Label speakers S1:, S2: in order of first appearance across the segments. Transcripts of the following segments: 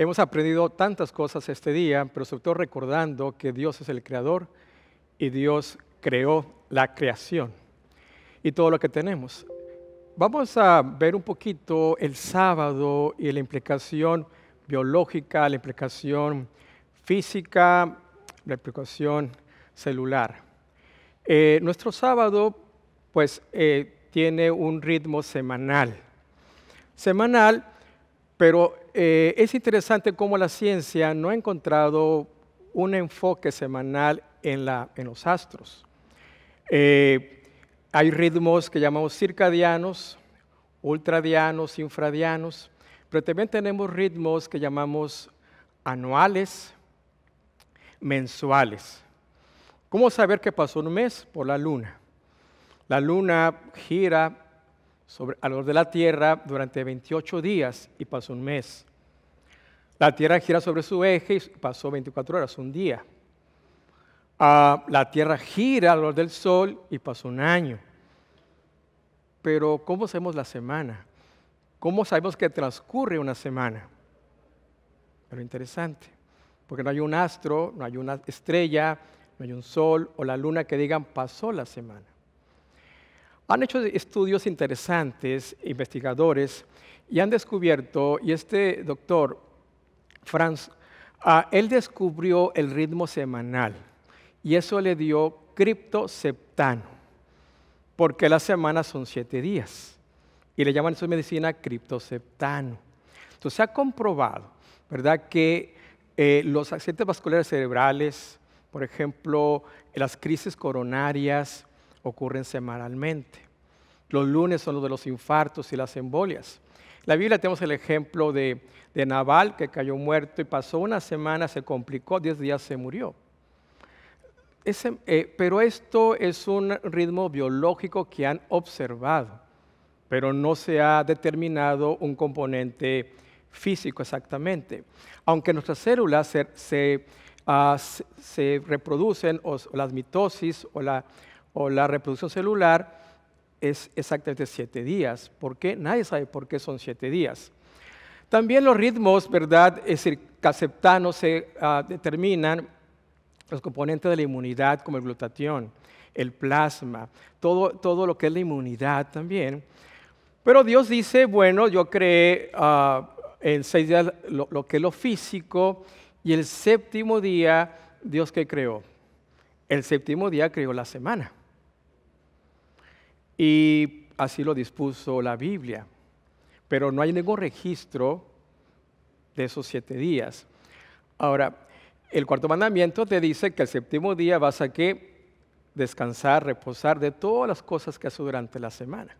S1: Hemos aprendido tantas cosas este día, pero sobre todo recordando que Dios es el creador y Dios creó la creación y todo lo que tenemos. Vamos a ver un poquito el sábado y la implicación biológica, la implicación física, la implicación celular. Eh, nuestro sábado, pues, eh, tiene un ritmo semanal. Semanal pero eh, es interesante cómo la ciencia no ha encontrado un enfoque semanal en, los astros. Eh, hay ritmos que llamamos circadianos, ultradianos, infradianos, pero también tenemos ritmos que llamamos anuales, mensuales. ¿Cómo saber qué pasó un mes? Por la luna. La luna gira sobre, alrededor de la Tierra durante 28 días y pasó un mes. La Tierra gira sobre su eje y pasó 24 horas, un día. Ah, la Tierra gira alrededor del Sol y pasó un año. Pero ¿cómo sabemos la semana? ¿Cómo sabemos que transcurre una semana? Pero interesante, porque no hay un astro, no hay una estrella, no hay un sol o la luna que digan pasó la semana. Han hecho estudios interesantes, investigadores, y han descubierto, y este doctor, Franz, ah, él descubrió el ritmo semanal, y eso le dio criptoceptano, porque las semanas son siete días, y le llaman en su medicina criptoceptano. Entonces se ha comprobado, ¿verdad?, que eh, los accidentes vasculares cerebrales, por ejemplo, las crisis coronarias, ocurren semanalmente. Los lunes son los de los infartos y las embolias. En la Biblia tenemos el ejemplo de, de Nabal, que cayó muerto y pasó una semana, se complicó, diez días se murió. Eh, pero esto es un ritmo biológico que han observado, pero no se ha determinado un componente físico exactamente. Aunque nuestras células se, ah, reproducen, o, las mitosis o la o la reproducción celular es exactamente siete días. ¿Por qué? Nadie sabe por qué son siete días. También los ritmos, ¿verdad? Es decir, o se ah, determinan los componentes de la inmunidad como el glutatión, el plasma, todo, todo lo que es la inmunidad también. Pero Dios dice, bueno, yo creé ah, en seis días lo, lo que es lo físico y el séptimo día, Dios que creó. El séptimo día creó la semana. Y así lo dispuso la Biblia. Pero no hay ningún registro de esos siete días. Ahora, el cuarto mandamiento te dice que el séptimo día vas a que descansar, reposar de todas las cosas que haces durante la semana.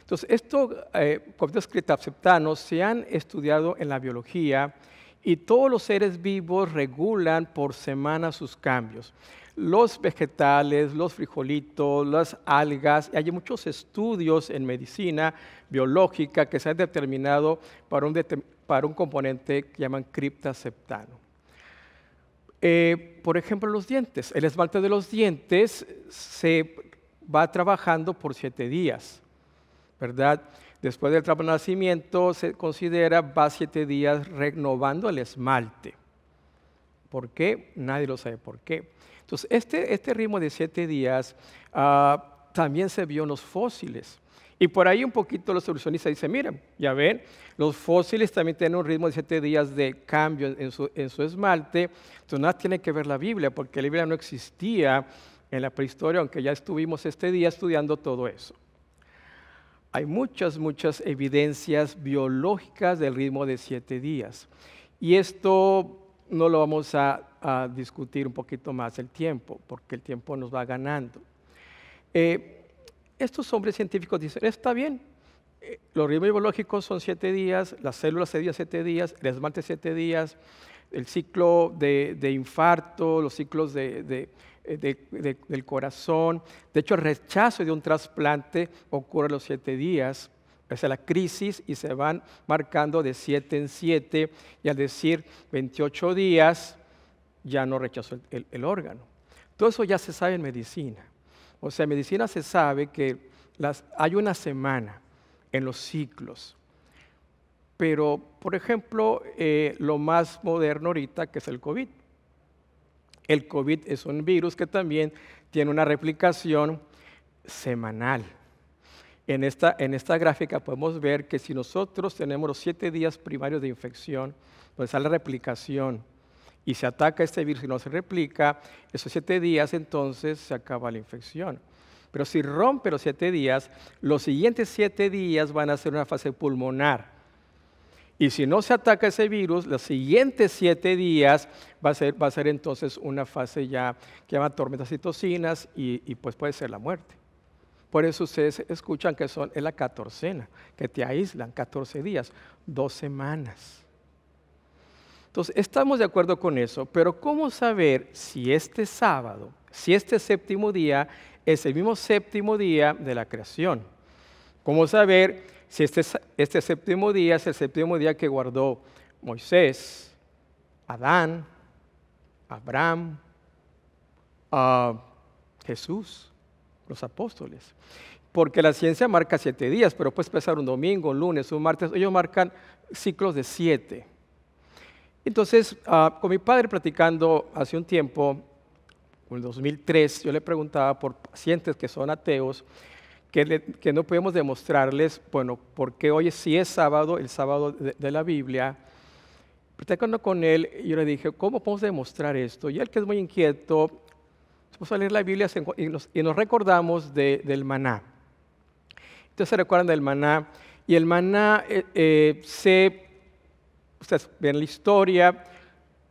S1: Entonces, estos eh, conceptos se han estudiado en la biología y todos los seres vivos regulan por semana sus cambios los vegetales, los frijolitos, las algas. Hay muchos estudios en medicina biológica que se han determinado para un, componente que llaman criptaceptano. Eh, por ejemplo, los dientes. El esmalte de los dientes se va trabajando por siete días, ¿verdad? Después del nacimiento se considera va siete días renovando el esmalte. ¿Por qué? Nadie lo sabe por qué. Entonces, este, este ritmo de siete días ah, también se vio en los fósiles. Y por ahí un poquito los evolucionistas dicen, miren, ya ven, los fósiles también tienen un ritmo de siete días de cambio en su, en su esmalte. Entonces nada tiene que ver la Biblia, porque la Biblia no existía en la prehistoria, aunque ya estuvimos este día estudiando todo eso. Hay muchas, muchas evidencias biológicas del ritmo de siete días. Y esto no lo vamos a, discutir un poquito más el tiempo, porque el tiempo nos va ganando. Eh, estos hombres científicos dicen, está bien, eh, los ritmos biológicos son siete días, las células se días siete días, el esmalte siete días, el ciclo de, infarto, los ciclos eh, del corazón. De hecho, el rechazo de un trasplante ocurre a los siete días. Esa es la crisis y se van marcando de 7 en siete y al decir 28 días ya no rechazó el, órgano. Todo eso ya se sabe en medicina. O sea, en medicina se sabe que hay una semana en los ciclos. Pero, por ejemplo, eh, lo más moderno ahorita que es el COVID. El COVID es un virus que también tiene una replicación semanal. En esta, en esta gráfica podemos ver que si nosotros tenemos los siete días primarios de infección, donde sale la replicación, y se ataca este virus y no se replica, esos siete días entonces se acaba la infección. Pero si rompe los siete días, los siguientes siete días van a ser una fase pulmonar. Y si no se ataca ese virus, los siguientes siete días va a ser, va a ser entonces una fase ya que llama tormentas citocinas y, y pues puede ser la muerte. Por eso ustedes escuchan que son, es la catorcena, que te aíslan 14 días, dos semanas. Entonces, estamos de acuerdo con eso, pero ¿cómo saber si este sábado, si este séptimo día es el mismo séptimo día de la creación? ¿Cómo saber si este, este séptimo día es el séptimo día que guardó Moisés, Adán, Abraham, ah, Jesús? los apóstoles. Porque la ciencia marca siete días, pero puedes pensar un domingo, un lunes, un martes, ellos marcan ciclos de siete. Entonces, ah, con mi padre platicando hace un tiempo, en el 2003, yo le preguntaba por pacientes que son ateos, que, no podemos demostrarles, bueno, porque hoy si es sábado, el sábado de, de la Biblia, platicando con él, yo le dije, ¿cómo podemos demostrar esto? Y él que es muy inquieto, Vamos a leer la Biblia y nos recordamos del maná. Entonces se recuerdan del maná. Y el maná eh, eh, se, ustedes ven la historia,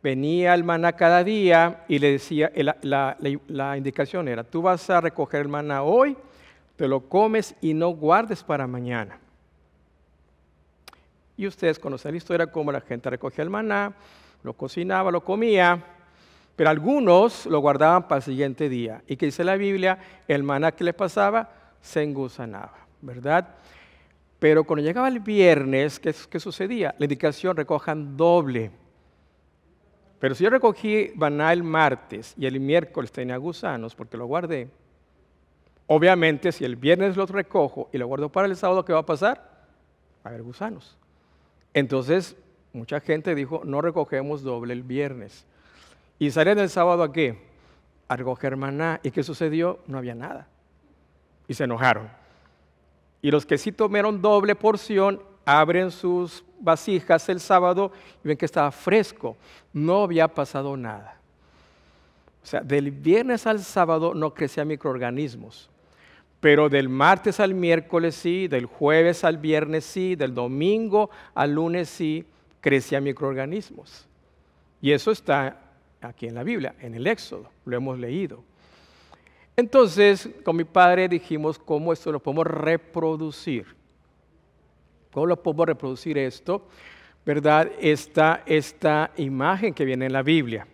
S1: venía el maná cada día y le decía, eh, la, la indicación era, tú vas a recoger el maná hoy, te lo comes y no guardes para mañana. Y ustedes conocen la historia, cómo la gente recogía el maná, lo cocinaba, lo comía, pero algunos lo guardaban para el siguiente día. Y que dice la Biblia, el maná que les pasaba se engusanaba, ¿verdad? Pero cuando llegaba el viernes, ¿qué, sucedía? La indicación recojan doble. Pero si yo recogí maná el martes y el miércoles tenía gusanos porque lo guardé, obviamente si el viernes los recojo y lo guardo para el sábado, ¿qué va a pasar? Va a haber gusanos. Entonces, mucha gente dijo, no recogemos doble el viernes. ¿Y salen el sábado a qué? A ¿Y qué sucedió? No había nada. Y se enojaron. Y los que sí tomaron doble porción abren sus vasijas el sábado y ven que estaba fresco. No había pasado nada. O sea, del viernes al sábado no crecían microorganismos. Pero del martes al miércoles sí, del jueves al viernes sí, del domingo al lunes sí, crecían microorganismos. Y eso está aquí en la Biblia, en el Éxodo, lo hemos leído. Entonces, con mi padre dijimos cómo esto lo podemos reproducir. ¿Cómo lo podemos reproducir esto? ¿Verdad? Esta, esta imagen que viene en la Biblia.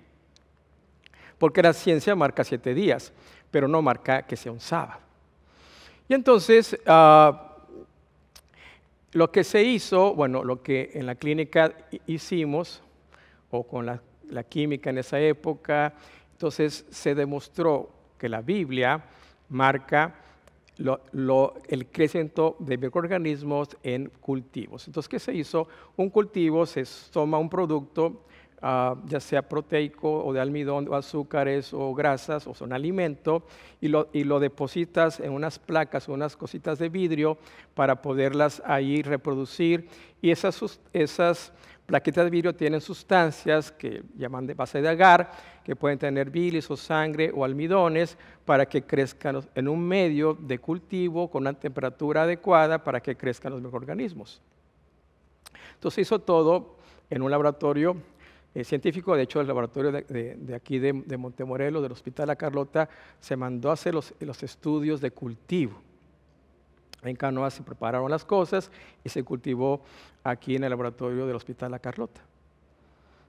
S1: Porque la ciencia marca siete días, pero no marca que sea un sábado. Y entonces, ah, lo que se hizo, bueno, lo que en la clínica hicimos, o con la la química en esa época. Entonces se demostró que la Biblia marca el crecimiento de microorganismos en cultivos. Entonces, ¿qué se hizo? Un cultivo se toma un producto, ah, ya sea proteico o de almidón o azúcares o grasas o son alimento y lo, y lo depositas en unas placas o unas cositas de vidrio para poderlas ahí reproducir y esas, esas plaquetas de vidrio tienen sustancias que llaman de base de agar, que pueden tener bilis o sangre o almidones para que crezcan en un medio de cultivo con una temperatura adecuada para que crezcan los microorganismos. Entonces hizo todo en un laboratorio eh, científico, de hecho el laboratorio de, aquí de, Montemorelo, Montemorelos, del Hospital La Carlota, se mandó a hacer los estudios de cultivo en Canoa se prepararon las cosas y se cultivó aquí en el laboratorio del Hospital La Carlota.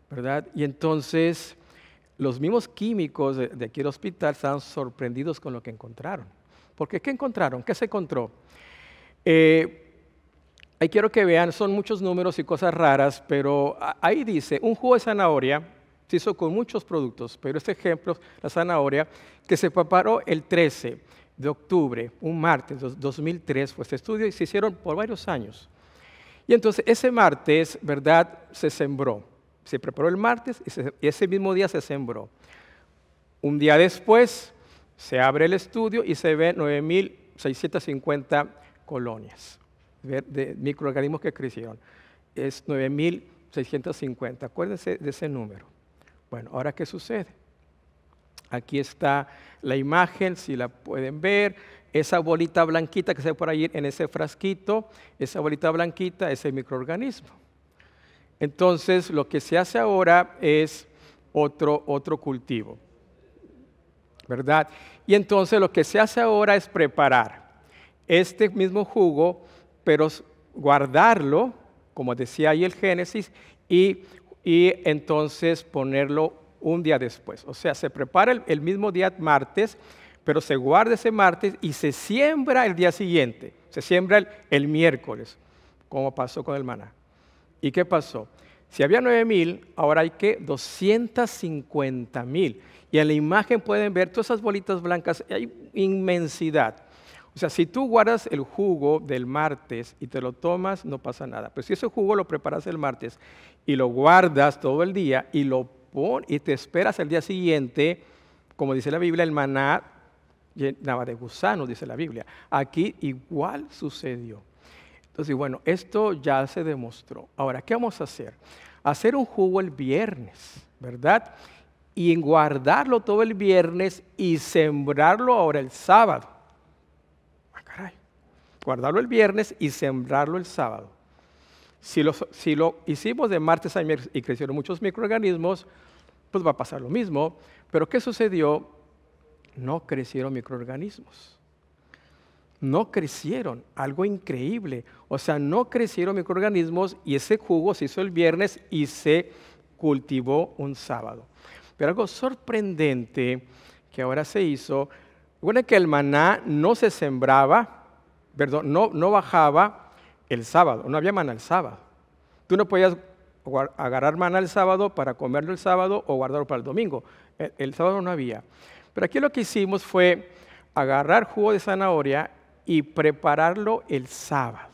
S1: ¿Verdad? Y entonces los mismos químicos de, aquí del hospital estaban sorprendidos con lo que encontraron. Porque ¿qué encontraron? ¿Qué se encontró? Eh, ahí quiero que vean, son muchos números y cosas raras, pero ahí dice, un jugo de zanahoria se hizo con muchos productos, pero este ejemplo, la zanahoria, que se preparó el 13 de octubre, un martes 2003, fue este estudio y se hicieron por varios años. Y entonces ese martes, ¿verdad? Se sembró. Se preparó el martes y, ese mismo día se sembró. Un día después se abre el estudio y se ven 9.650 colonias de microorganismos que crecieron. Es 9.650, acuérdense de ese número. Bueno, ahora ¿qué sucede? Aquí está la imagen, si la pueden ver. Esa bolita blanquita que se ve por ahí en ese frasquito, esa bolita blanquita es el microorganismo. Entonces, lo que se hace ahora es otro, otro cultivo, ¿verdad? Y entonces lo que se hace ahora es preparar este mismo jugo, pero guardarlo, como decía ahí el Génesis, y, y entonces ponerlo un día después. O sea, se prepara el, mismo día martes, pero se guarda ese martes y se siembra el día siguiente, se siembra el, miércoles, como pasó con el maná. ¿Y qué pasó? Si había mil, ahora hay que mil. Y en la imagen pueden ver todas esas bolitas blancas, hay inmensidad. O sea, si tú guardas el jugo del martes y te lo tomas, no pasa nada. Pero si ese jugo lo preparas el martes y lo guardas todo el día y lo y te esperas el día siguiente, como dice la Biblia, el maná llenaba de gusanos, dice la Biblia. Aquí igual sucedió. Entonces, bueno, esto ya se demostró. Ahora, ¿qué vamos a hacer? Hacer un jugo el viernes, ¿verdad? Y guardarlo todo el viernes y sembrarlo ahora el sábado. Ah, caray. Guardarlo el viernes y sembrarlo el sábado. Si, lo hicimos de martes a miércoles y crecieron muchos microorganismos, pues va a pasar lo mismo. Pero ¿qué sucedió? No crecieron microorganismos. No crecieron, algo increíble. O sea, no crecieron microorganismos y ese jugo se hizo el viernes y se cultivó un sábado. Pero algo sorprendente que ahora se hizo, Bueno, que el maná no se sembraba, perdón, no, no bajaba el sábado, no había maná el sábado. Tú no podías agarrar maná el sábado para comerlo el sábado o guardarlo para el domingo. E, el, sábado no había. Pero aquí lo que hicimos fue agarrar jugo de zanahoria y prepararlo el sábado.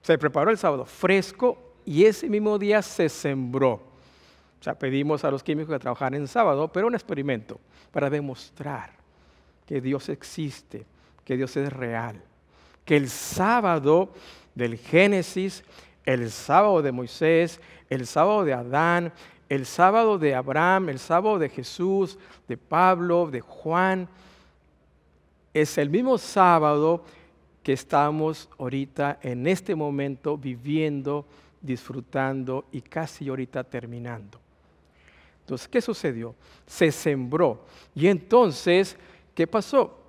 S1: Se preparó el sábado fresco y ese mismo día se sembró. O sea, pedimos a los químicos que trabajaran el sábado, pero un experimento para demostrar que Dios existe, que Dios es real que el sábado del Génesis, el sábado de Moisés, el sábado de Adán, el sábado de Abraham, el sábado de Jesús, de Pablo, de Juan, es el mismo sábado que estamos ahorita en este momento viviendo, disfrutando y casi ahorita terminando. Entonces, ¿qué sucedió? Se sembró. Y entonces, ¿qué pasó?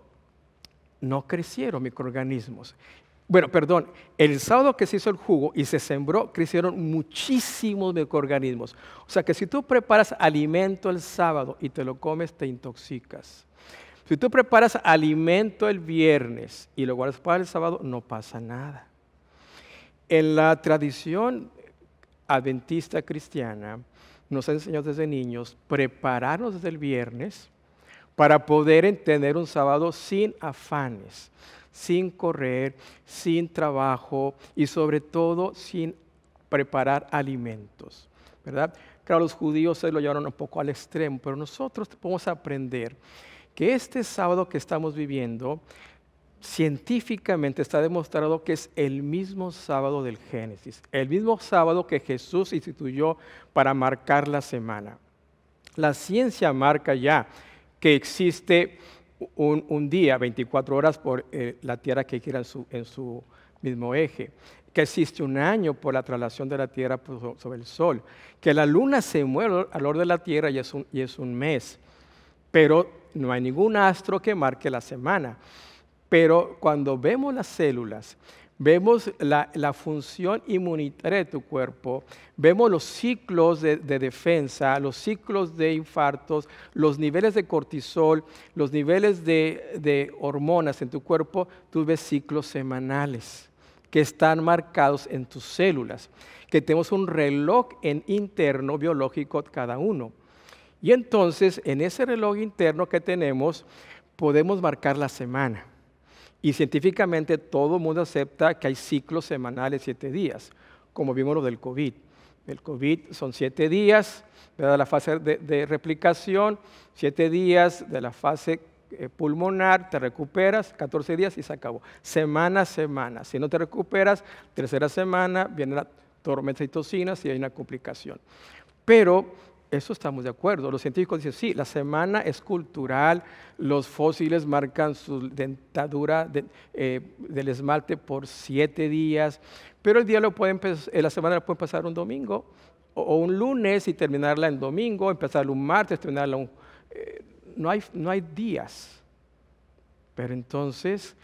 S1: no crecieron microorganismos. Bueno, perdón, el sábado que se hizo el jugo y se sembró, crecieron muchísimos microorganismos. O sea que si tú preparas alimento el sábado y te lo comes, te intoxicas. Si tú preparas alimento el viernes y lo guardas para el sábado, no pasa nada. En la tradición adventista cristiana, nos ha desde niños prepararnos desde el viernes para poder tener un sábado sin afanes, sin correr, sin trabajo y sobre todo sin preparar alimentos, ¿verdad? Claro, los judíos se lo llevaron un poco al extremo, pero nosotros podemos aprender que este sábado que estamos viviendo científicamente está demostrado que es el mismo sábado del Génesis, el mismo sábado que Jesús instituyó para marcar la semana. La ciencia marca ya que existe un, día, 24 horas por eh, la Tierra que gira en su, mismo eje, que existe un año por la traslación de la Tierra sobre el Sol, que la Luna se mueve alrededor de la Tierra y y es un mes, pero no hay ningún astro que marque la semana. Pero cuando vemos las células, vemos la, función inmunitaria de tu cuerpo, vemos los ciclos de, defensa, los ciclos de infartos, los niveles de cortisol, los niveles de, hormonas en tu cuerpo, tú ves ciclos semanales que están marcados en tus células, que tenemos un reloj en interno biológico cada uno. Y entonces, en ese reloj interno que tenemos, podemos marcar la semana y científicamente todo el mundo acepta que hay ciclos semanales, siete días, como vimos lo del COVID. El COVID son siete días, de la fase de, replicación, siete días de la fase eh, pulmonar, te recuperas, 14 días y se acabó. Semana semana. Si no te recuperas, tercera semana viene la tormenta y tocinas y hay una complicación. Pero eso estamos de acuerdo. Los científicos dicen, sí, la semana es cultural, los fósiles marcan su dentadura eh, del esmalte por siete días, pero el día lo pueden, eh, la semana la pueden pasar un domingo o un lunes y terminarla en domingo, empezar un martes, terminarla un... Eh, no, hay, no hay días. Pero entonces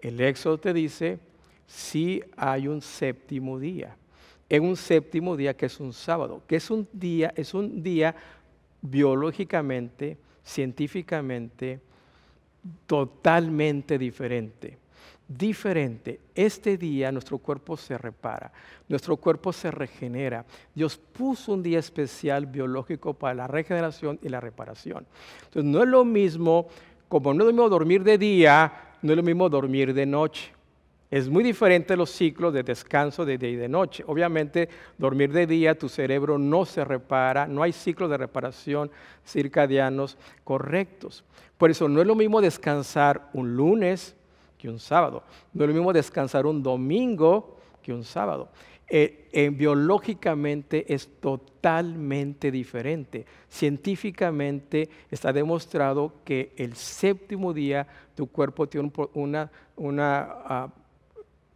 S1: el Éxodo te dice, si hay un séptimo día en un séptimo día que es un sábado, que es un día, es un día biológicamente, científicamente, totalmente diferente. Diferente. Este día nuestro cuerpo se repara, nuestro cuerpo se regenera. Dios puso un día especial biológico para la regeneración y la reparación. Entonces no es lo mismo, como no es lo mismo dormir de día, no es lo mismo dormir de noche. Es muy diferente los ciclos de descanso de día y de noche. Obviamente, dormir de día, tu cerebro no se repara, no hay ciclos de reparación circadianos correctos. Por eso no es lo mismo descansar un lunes que un sábado. No es lo mismo descansar un domingo que un sábado. Eh, eh, biológicamente es totalmente diferente. Científicamente está demostrado que el séptimo día tu cuerpo tiene una, ah,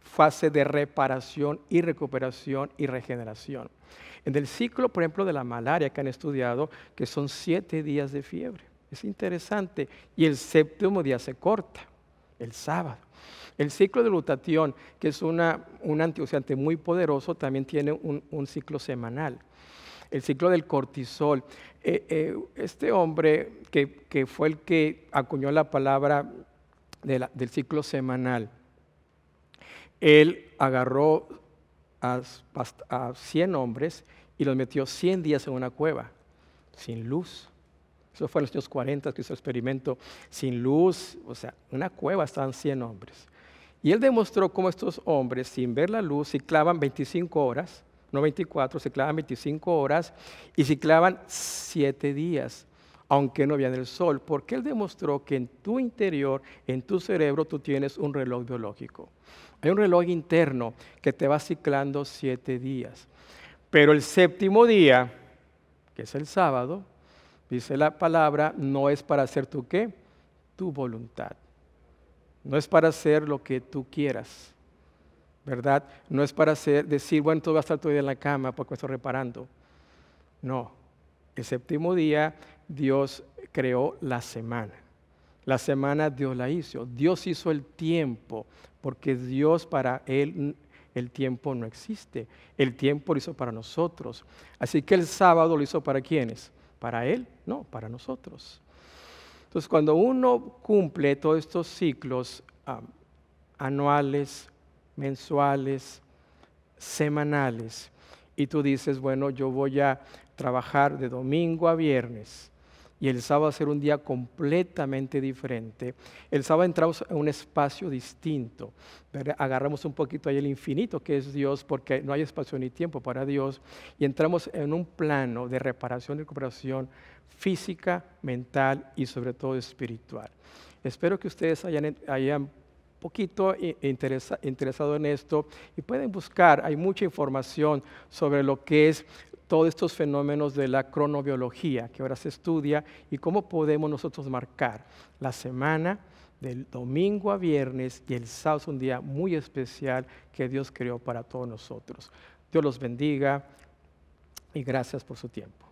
S1: fase de reparación y recuperación y regeneración. En el ciclo, por ejemplo, de la malaria que han estudiado, que son siete días de fiebre. Es interesante. Y el séptimo día se corta, el sábado. El ciclo de glutatión, que es una, un antioxidante muy poderoso, también tiene un, ciclo semanal. El ciclo del cortisol. Eh, eh, este hombre que, fue el que acuñó la palabra del ciclo semanal, él agarró a, a 100 hombres y los metió 100 días en una cueva, sin luz. Eso fue en los años 40 que hizo el experimento, sin luz, o sea, en una cueva estaban 100 hombres. Y él demostró cómo estos hombres, sin ver la luz, clavan 25 horas, no 24, ciclaban 25 horas y ciclaban 7 días aunque no en el sol, porque Él demostró que en tu interior, en tu cerebro, tú tienes un reloj biológico. Hay un reloj interno que te va ciclando siete días. Pero el séptimo día, que es el sábado, dice la palabra, no es para hacer tu qué, tu voluntad. No es para hacer lo que tú quieras, ¿verdad? No es para hacer, decir, bueno, tú vas a estar todo en la cama porque estoy reparando. No, el séptimo día Dios creó la semana. La semana Dios la hizo. Dios hizo el tiempo, porque Dios para Él el tiempo no existe. El tiempo lo hizo para nosotros. Así que el sábado lo hizo para quienes? Para Él, no, para nosotros. Entonces, cuando uno cumple todos estos ciclos anuales, mensuales, semanales, y tú dices, bueno, yo voy a trabajar de domingo a viernes, y el sábado ser un día completamente diferente. El sábado entramos en un espacio distinto. Agarramos un poquito ahí el infinito que es Dios, porque no hay espacio ni tiempo para Dios, y entramos en un plano de reparación y recuperación física, mental y sobre todo espiritual. Espero que ustedes hayan, hayan poquito eh, interesado en esto y pueden buscar, hay mucha información sobre lo que es todos estos fenómenos de la cronobiología que ahora se estudia y cómo podemos nosotros marcar la semana del domingo a viernes y el sábado es un día muy especial que Dios creó para todos nosotros. Dios los bendiga y gracias por su tiempo.